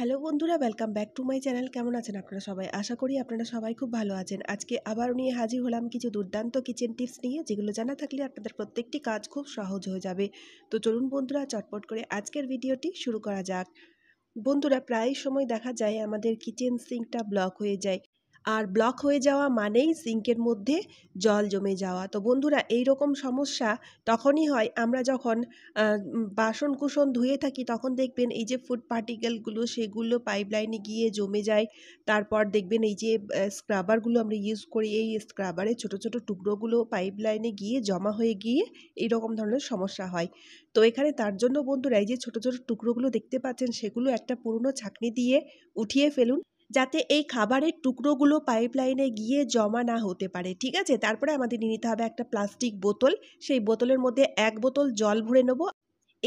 hello বন্ধুরা welcome back to my channel কেমন আছেন আপনারা সবাই আশা করি আপনারা সবাই খুব ভালো আছেন আজকে আবার নিয়ে হাজির হলাম কিছু দুর্দান্ত কিচেন টিপস নিয়ে যেগুলো জানা থাকলে আপনাদের প্রত্যেকটি কাজ খুব সহজ হয়ে যাবে তো চলুন বন্ধুরা চটপট করে আজকের ভিডিওটি শুরু করা যাক বন্ধুরা প্রায় সময় দেখা যায় আমাদের কিচেন সিঙ্কটা ব্লক হয়ে যায় আর ব্লক হয়ে যাওয়া মানেই সিঙ্কের মধ্যে জল জমে যাওয়া তো বন্ধুরা এই রকম সমস্যা তখনই হয় আমরা যখন বাসন কুসন ধুয়ে থাকি তখন দেখবেন এই যে ফুড পার্টিকেলগুলো সেগুলো পাইপলাইনে গিয়ে জমে যায় তারপর দেখবেন এই যে স্ক্রাবারগুলো আমরা ইউজ করি এই স্ক্রাবারে ছোট ছোট টুকরোগুলো পাইপলাইনে গিয়ে জমা হয়ে গিয়ে এই রকম ধরনের সমস্যা হয় তো এখানে তার জন্য বন্ধুরা এই যে ছোট ছোট টুকরোগুলো দেখতে পাচ্ছেন সেগুলো একটা পুরনো ছাঁকনি দিয়ে উঠিয়ে ফেলুন যাতে এই খাবারের টুকরোগুলো পাইপলাইনে গিয়ে জমা না হতে পারে ঠিক আছে তারপরে আমাদের নিতে হবে একটা প্লাস্টিক বোতল সেই বোতলের মধ্যে এক বোতল জল ভরে নেবো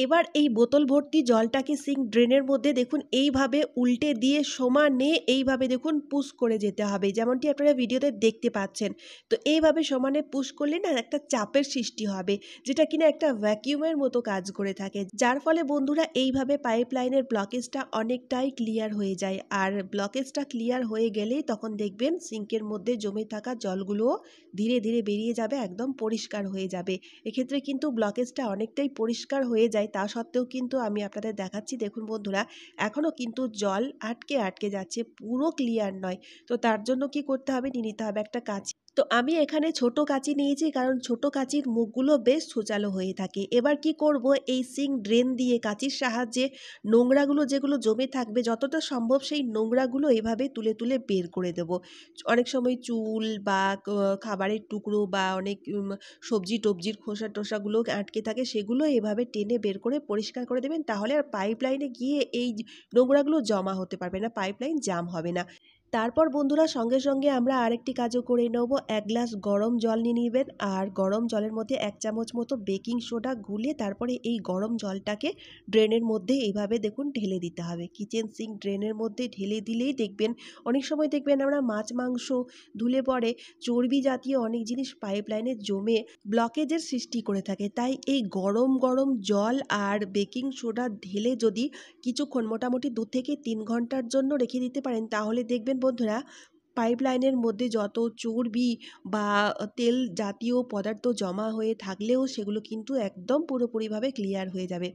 এবার এই বোতল ভর্তি জলটাকে সিঙ্ক ড্রেনের মধ্যে দেখুন এইভাবে উল্টে দিয়ে সমানে এইভাবে দেখুন পুশ করে যেতে হবে যেমনটি আপনারা ভিডিওতে দেখতে পাচ্ছেন তো এইভাবে সমানে পুশ করলে না একটা চাপের সৃষ্টি হবে যেটা কিনা একটা ভ্যাকিউমের মতো কাজ করে থাকে যার ফলে বন্ধুরা এইভাবে পাইপ লাইনের ব্লকেজটা অনেকটাই ক্লিয়ার হয়ে যায় আর ব্লকেজটা ক্লিয়ার হয়ে গেলেই তখন দেখবেন সিঙ্কের মধ্যে জমে থাকা জলগুলোও ধীরে ধীরে বেরিয়ে যাবে একদম পরিষ্কার হয়ে যাবে এক্ষেত্রে কিন্তু ব্লকেজটা অনেকটাই পরিষ্কার হয়ে যায় যাই তা সত্ত্বেও কিন্তু আমি আপনাদের দেখাচ্ছি দেখুন বন্ধুরা এখনও কিন্তু জল আটকে আটকে যাচ্ছে পুরো ক্লিয়ার নয় তো তার জন্য কি করতে হবে নিয়ে নিতে হবে একটা কাঁচি তো আমি এখানে ছোট কাঁচি নিয়েছি কারণ ছোট কাঁচির মুখগুলো বেশ সোচালো হয়ে থাকে এবার কি করব এই সিং ড্রেন দিয়ে কাঁচির সাহায্যে নোংরাগুলো যেগুলো জমে থাকবে যতটা সম্ভব সেই নোংরাগুলো এভাবে তুলে তুলে বের করে দেব অনেক সময় চুল বা খাবারের টুকরো বা অনেক সবজি টবজির খোসা টোসাগুলো আটকে থাকে সেগুলো এভাবে টেনে বের করে পরিষ্কার করে দেবেন তাহলে আর পাইপ লাইনে গিয়ে এই নোংরাগুলো জমা হতে পারবে না পাইপ লাইন জাম হবে না তারপর বন্ধুরা সঙ্গে সঙ্গে আমরা আরেকটি কাজও করে নেব এক গ্লাস গরম জল নিয়ে নেবেন আর গরম জলের মধ্যে এক চামচ মতো বেকিং সোডা গুলে তারপরে এই গরম জলটাকে ড্রেনের মধ্যে এইভাবে দেখুন ঢেলে দিতে হবে কিচেন সিঙ্ক ড্রেনের মধ্যে ঢেলে দিলেই দেখবেন অনেক সময় দেখবেন আমরা মাছ মাংস ধুলে পড়ে চর্বি জাতীয় অনেক জিনিস পাইপ লাইনে জমে ব্লকেজের সৃষ্টি করে থাকে তাই এই গরম গরম জল আর বেকিং সোডা ঢেলে যদি কিছুক্ষণ মোটামুটি দু থেকে তিন ঘন্টার জন্য রেখে দিতে পারেন তাহলে দেখবেন বন্ধুরা পাইপলাইনের মধ্যে যত চর্বি বা তেল জাতীয় পদার্থ জমা হয়ে থাকলেও সেগুলো কিন্তু একদম পুরোপুরিভাবে ক্লিয়ার হয়ে যাবে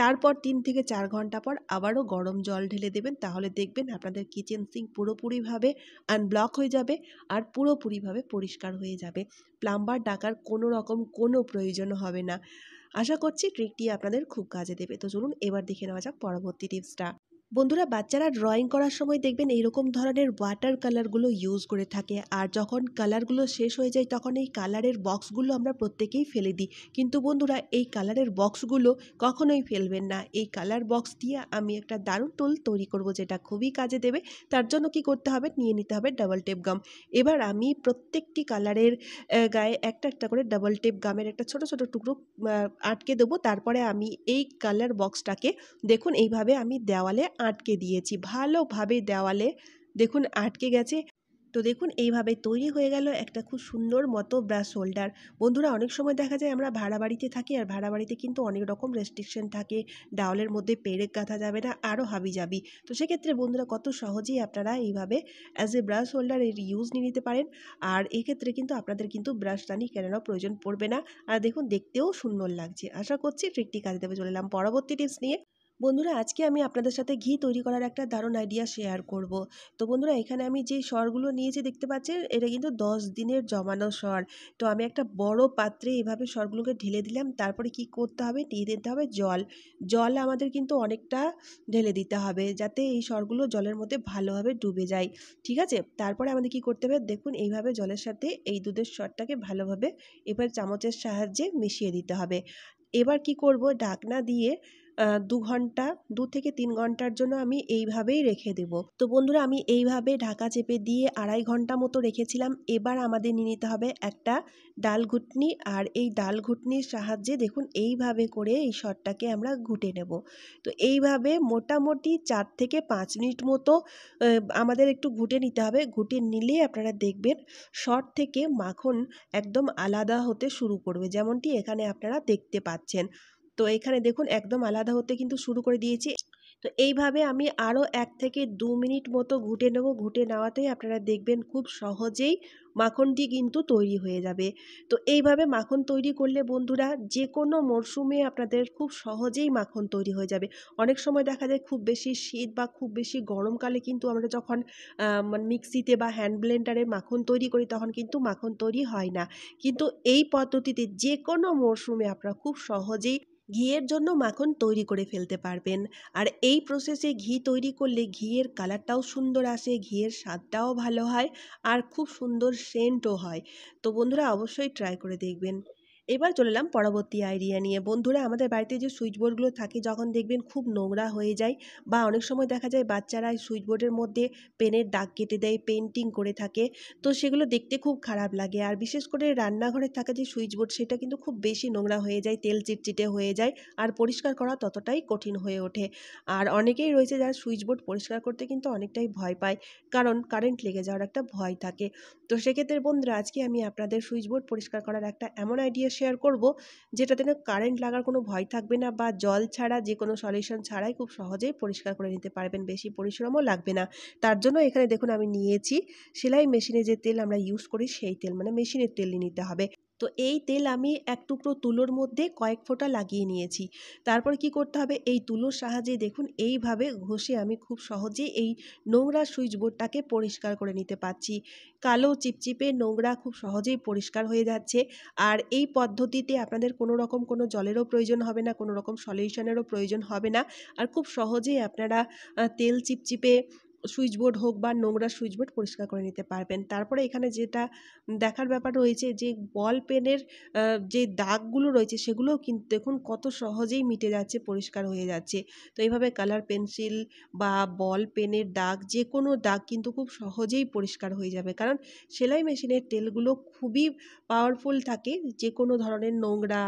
তারপর তিন থেকে চার ঘন্টা পর আবারও গরম জল ঢেলে দেবেন তাহলে দেখবেন আপনাদের কিচেন সিঙ্ক পুরোপুরিভাবে আনব্লক হয়ে যাবে আর পুরোপুরিভাবে পরিষ্কার হয়ে যাবে প্লাম্বার ডাকার কোনো রকম কোনো প্রয়োজন হবে না আশা করছি ট্রিকটি আপনাদের খুব কাজে দেবে তো চলুন এবার দেখে নেওয়া যাক পরবর্তী টিপসটা বন্ধুরা বাচ্চারা ড্রয়িং করার সময় দেখবেন এইরকম ধরনের ওয়াটার কালারগুলো ইউজ করে থাকে আর যখন কালারগুলো শেষ হয়ে যায় তখন এই কালারের বক্সগুলো আমরা প্রত্যেকেই ফেলে দিই কিন্তু বন্ধুরা এই কালারের বক্সগুলো কখনোই ফেলবেন না এই কালার বক্স দিয়ে আমি একটা দারুণ টোল তৈরি করব যেটা খুবই কাজে দেবে তার জন্য কি করতে হবে নিয়ে নিতে হবে ডাবল টেপ গাম এবার আমি প্রত্যেকটি কালারের গায়ে একটা একটা করে ডাবল টেপ গামের একটা ছোট ছোট টুকরো আটকে দেবো তারপরে আমি এই কালার বক্সটাকে দেখুন এইভাবে আমি দেওয়ালে আটকে দিয়েছি ভালোভাবে দেওয়ালে দেখুন আটকে গেছে তো দেখুন এইভাবে তৈরি হয়ে গেল একটা খুব সুন্দর মতো ব্রাশ হোল্ডার বন্ধুরা অনেক সময় দেখা যায় আমরা ভাড়া বাড়িতে থাকি আর ভাড়া বাড়িতে কিন্তু অনেক রকম রেস্ট্রিকশন থাকে ডাওলের মধ্যে পেরেক গাঁথা যাবে না আরও হাবি যাবি তো সেক্ষেত্রে বন্ধুরা কত সহজেই আপনারা এইভাবে অ্যাজ এ ব্রাশ হোল্ডার এর ইউজ নিয়ে নিতে পারেন আর এক্ষেত্রে কিন্তু আপনাদের কিন্তু ব্রাশ টানি কেনারও প্রয়োজন পড়বে না আর দেখুন দেখতেও সুন্দর লাগছে আশা করছি ট্রিকটি কাজে দেবে চলে এলাম পরবর্তী টিপস নিয়ে বন্ধুরা আজকে আমি আপনাদের সাথে ঘি তৈরি করার একটা দারুণ আইডিয়া শেয়ার করব তো বন্ধুরা এখানে আমি যে সরগুলো নিয়েছি দেখতে পাচ্ছেন এটা কিন্তু দশ দিনের জমানো সর তো আমি একটা বড় পাত্রে এভাবে সরগুলোকে ঢেলে দিলাম তারপরে কি করতে হবে দিয়ে দিতে হবে জল জল আমাদের কিন্তু অনেকটা ঢেলে দিতে হবে যাতে এই সরগুলো জলের মধ্যে ভালোভাবে ডুবে যায় ঠিক আছে তারপরে আমাদের কি করতে হবে দেখুন এইভাবে জলের সাথে এই দুধের সরটাকে ভালোভাবে এবার চামচের সাহায্যে মিশিয়ে দিতে হবে এবার কি করব ঢাকনা দিয়ে দু ঘন্টা দু থেকে তিন ঘন্টার জন্য আমি এইভাবেই রেখে দেব তো বন্ধুরা আমি এইভাবে ঢাকা চেপে দিয়ে আড়াই ঘন্টা মতো রেখেছিলাম এবার আমাদের নিয়ে নিতে হবে একটা ডাল ঘুটনি আর এই ডাল ঘুটনির সাহায্যে দেখুন এইভাবে করে এই শটটাকে আমরা ঘুটে নেব তো এইভাবে মোটামুটি চার থেকে পাঁচ মিনিট মতো আমাদের একটু ঘুটে নিতে হবে ঘুটে নিলেই আপনারা দেখবেন শট থেকে মাখন একদম আলাদা হতে শুরু করবে যেমনটি এখানে আপনারা দেখতে পাচ্ছেন তো এখানে দেখুন একদম আলাদা হতে কিন্তু শুরু করে দিয়েছি তো এইভাবে আমি আরও এক থেকে দু মিনিট মতো ঘুটে নেব ঘুটে নেওয়াতেই আপনারা দেখবেন খুব সহজেই মাখনটি কিন্তু তৈরি হয়ে যাবে তো এইভাবে মাখন তৈরি করলে বন্ধুরা যে কোনো মরশুমে আপনাদের খুব সহজেই মাখন তৈরি হয়ে যাবে অনেক সময় দেখা যায় খুব বেশি শীত বা খুব বেশি গরমকালে কিন্তু আমরা যখন মিক্সিতে বা হ্যান্ড ব্লেন্ডারে মাখন তৈরি করি তখন কিন্তু মাখন তৈরি হয় না কিন্তু এই পদ্ধতিতে যে কোনো মরশুমে আপনারা খুব সহজেই ঘিয়ের জন্য মাখন তৈরি করে ফেলতে পারবেন আর এই প্রসেসে ঘি তৈরি করলে ঘিয়ের কালারটাও সুন্দর আসে ঘিয়ের স্বাদটাও ভালো হয় আর খুব সুন্দর সেন্টও হয় তো বন্ধুরা অবশ্যই ট্রাই করে দেখবেন এবার চলে এলাম পরবর্তী আইডিয়া নিয়ে বন্ধুরা আমাদের বাড়িতে যে সুইচ বোর্ডগুলো থাকে যখন দেখবেন খুব নোংরা হয়ে যায় বা অনেক সময় দেখা যায় বাচ্চারা সুইচ বোর্ডের মধ্যে পেনের দাগ কেটে দেয় পেন্টিং করে থাকে তো সেগুলো দেখতে খুব খারাপ লাগে আর বিশেষ করে রান্নাঘরে থাকা যে সুইচ বোর্ড সেটা কিন্তু খুব বেশি নোংরা হয়ে যায় তেল চিটচিটে হয়ে যায় আর পরিষ্কার করা ততটাই কঠিন হয়ে ওঠে আর অনেকেই রয়েছে যারা সুইচ বোর্ড পরিষ্কার করতে কিন্তু অনেকটাই ভয় পায় কারণ কারেন্ট লেগে যাওয়ার একটা ভয় থাকে তো সেক্ষেত্রে বন্ধুরা আজকে আমি আপনাদের সুইচ বোর্ড পরিষ্কার করার একটা এমন আইডিয়া শেয়ার করব যেটাতে না কারেন্ট লাগার কোনো ভয় থাকবে না বা জল ছাড়া যে কোনো সলিউশন ছাড়াই খুব সহজেই পরিষ্কার করে নিতে পারবেন বেশি পরিশ্রমও লাগবে না তার জন্য এখানে দেখুন আমি নিয়েছি সেলাই মেশিনে যে তেল আমরা ইউজ করি সেই তেল মানে মেশিনের তেল নিতে হবে তো এই তেল আমি এক টুকরো তুলোর মধ্যে কয়েক ফোঁটা লাগিয়ে নিয়েছি তারপর কি করতে হবে এই তুলোর সাহায্যে দেখুন এইভাবে ঘষে আমি খুব সহজে এই নোংরা সুইচ বোর্ডটাকে পরিষ্কার করে নিতে পারছি কালো চিপচিপে নোংরা খুব সহজেই পরিষ্কার হয়ে যাচ্ছে আর এই পদ্ধতিতে আপনাদের কোনো রকম কোনো জলেরও প্রয়োজন হবে না কোনো রকম সলিউশনেরও প্রয়োজন হবে না আর খুব সহজেই আপনারা তেল চিপচিপে সুইচ বোর্ড হোক বা নোংরা সুইচ বোর্ড পরিষ্কার করে নিতে পারবেন তারপরে এখানে যেটা দেখার ব্যাপার রয়েছে যে বল পেনের যে দাগগুলো রয়েছে সেগুলো কিন্তু দেখুন কত সহজেই মিটে যাচ্ছে পরিষ্কার হয়ে যাচ্ছে তো এইভাবে কালার পেন্সিল বা বল পেনের দাগ যে কোনো দাগ কিন্তু খুব সহজেই পরিষ্কার হয়ে যাবে কারণ সেলাই মেশিনের তেলগুলো খুবই পাওয়ারফুল থাকে যে কোনো ধরনের নোংরা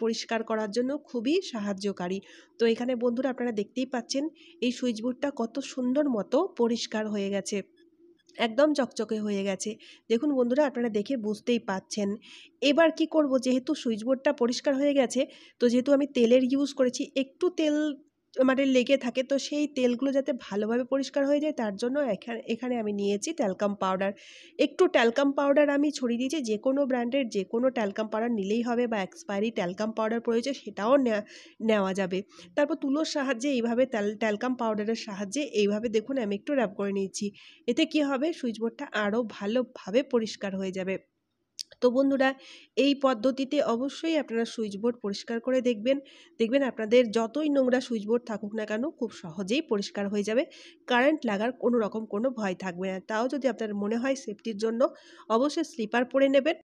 পরিষ্কার করার জন্য খুবই সাহায্যকারী তো এখানে বন্ধুরা আপনারা দেখতেই পাচ্ছেন এই সুইচ বোর্ডটা কত সুন্দর মতো পরিষ্কার হয়ে গেছে একদম চকচকে হয়ে গেছে দেখুন বন্ধুরা আপনারা দেখে বুঝতেই পাচ্ছেন এবার কি করব যেহেতু সুইচবোর্ডটা পরিষ্কার হয়ে গেছে তো যেহেতু আমি তেলের ইউজ করেছি একটু তেল মানে লেগে থাকে তো সেই তেলগুলো যাতে ভালোভাবে পরিষ্কার হয়ে যায় তার জন্য এখানে এখানে আমি নিয়েছি ট্যালকাম পাউডার একটু ট্যালকাম পাউডার আমি ছড়িয়ে দিয়েছি যে কোনো ব্র্যান্ডের যে কোনো ট্যালকাম পাউডার নিলেই হবে বা এক্সপায়ারি ট্যালকাম পাউডার প্রয়োজন সেটাও নেওয়া যাবে তারপর তুলোর সাহায্যে এইভাবে ট্যালকাম পাউডারের সাহায্যে এইভাবে দেখুন আমি একটু র্যাপ করে নিয়েছি এতে কি হবে সুইচবোর্ডটা আরও ভালোভাবে পরিষ্কার হয়ে যাবে তো বন্ধুরা এই পদ্ধতিতে অবশ্যই আপনারা সুইচ বোর্ড পরিষ্কার করে দেখবেন দেখবেন আপনাদের যতই নোংরা সুইচ বোর্ড থাকুক না কেন খুব সহজেই পরিষ্কার হয়ে যাবে কারেন্ট লাগার কোনো রকম কোনো ভয় থাকবে না তাও যদি আপনার মনে হয় সেফটির জন্য অবশ্যই স্লিপার পরে নেবেন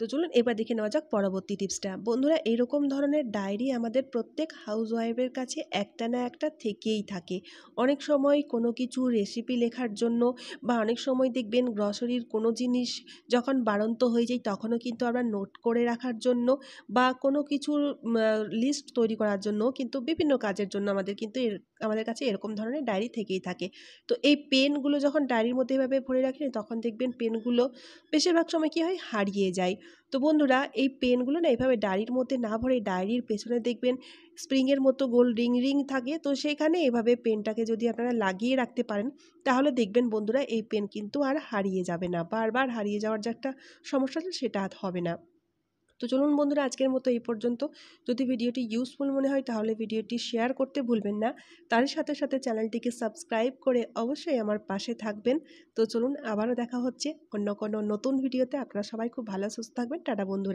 তো চলুন এবার দেখে নেওয়া যাক পরবর্তী টিপসটা বন্ধুরা এরকম ধরনের ডায়েরি আমাদের প্রত্যেক হাউস ওয়াইফের কাছে একটা না একটা থেকেই থাকে অনেক সময় কোনো কিছু রেসিপি লেখার জন্য বা অনেক সময় দেখবেন গ্রসারির কোনো জিনিস যখন বাড়ন্ত হয়ে যায় তখনও কিন্তু আমরা নোট করে রাখার জন্য বা কোনো কিছুর লিস্ট তৈরি করার জন্য কিন্তু বিভিন্ন কাজের জন্য আমাদের কিন্তু এর আমাদের কাছে এরকম ধরনের ডায়েরি থেকেই থাকে তো এই পেনগুলো যখন ডায়েরির মধ্যে এভাবে ভরে রাখেন তখন দেখবেন পেনগুলো বেশিরভাগ সময় কী হয় হারিয়ে যায় তো বন্ধুরা এই পেনগুলো না এভাবে ডায়েরির মধ্যে না ভরে ডায়েরির পেছনে দেখবেন স্প্রিংয়ের মতো গোল রিং রিং থাকে তো সেখানে এভাবে পেনটাকে যদি আপনারা লাগিয়ে রাখতে পারেন তাহলে দেখবেন বন্ধুরা এই পেন কিন্তু আর হারিয়ে যাবে না বারবার হারিয়ে যাওয়ার যে একটা সমস্যা সেটা হবে না তো চলুন বন্ধুরা আজকের মতো এই পর্যন্ত যদি ভিডিওটি ইউজফুল মনে হয় তাহলে ভিডিওটি শেয়ার করতে ভুলবেন না তার সাথে সাথে চ্যানেলটিকে সাবস্ক্রাইব করে অবশ্যই আমার পাশে থাকবেন তো চলুন আবারও দেখা হচ্ছে অন্য কোনো নতুন ভিডিওতে আপনারা সবাই খুব ভালো সুস্থ থাকবেন টাটা বন্ধুরা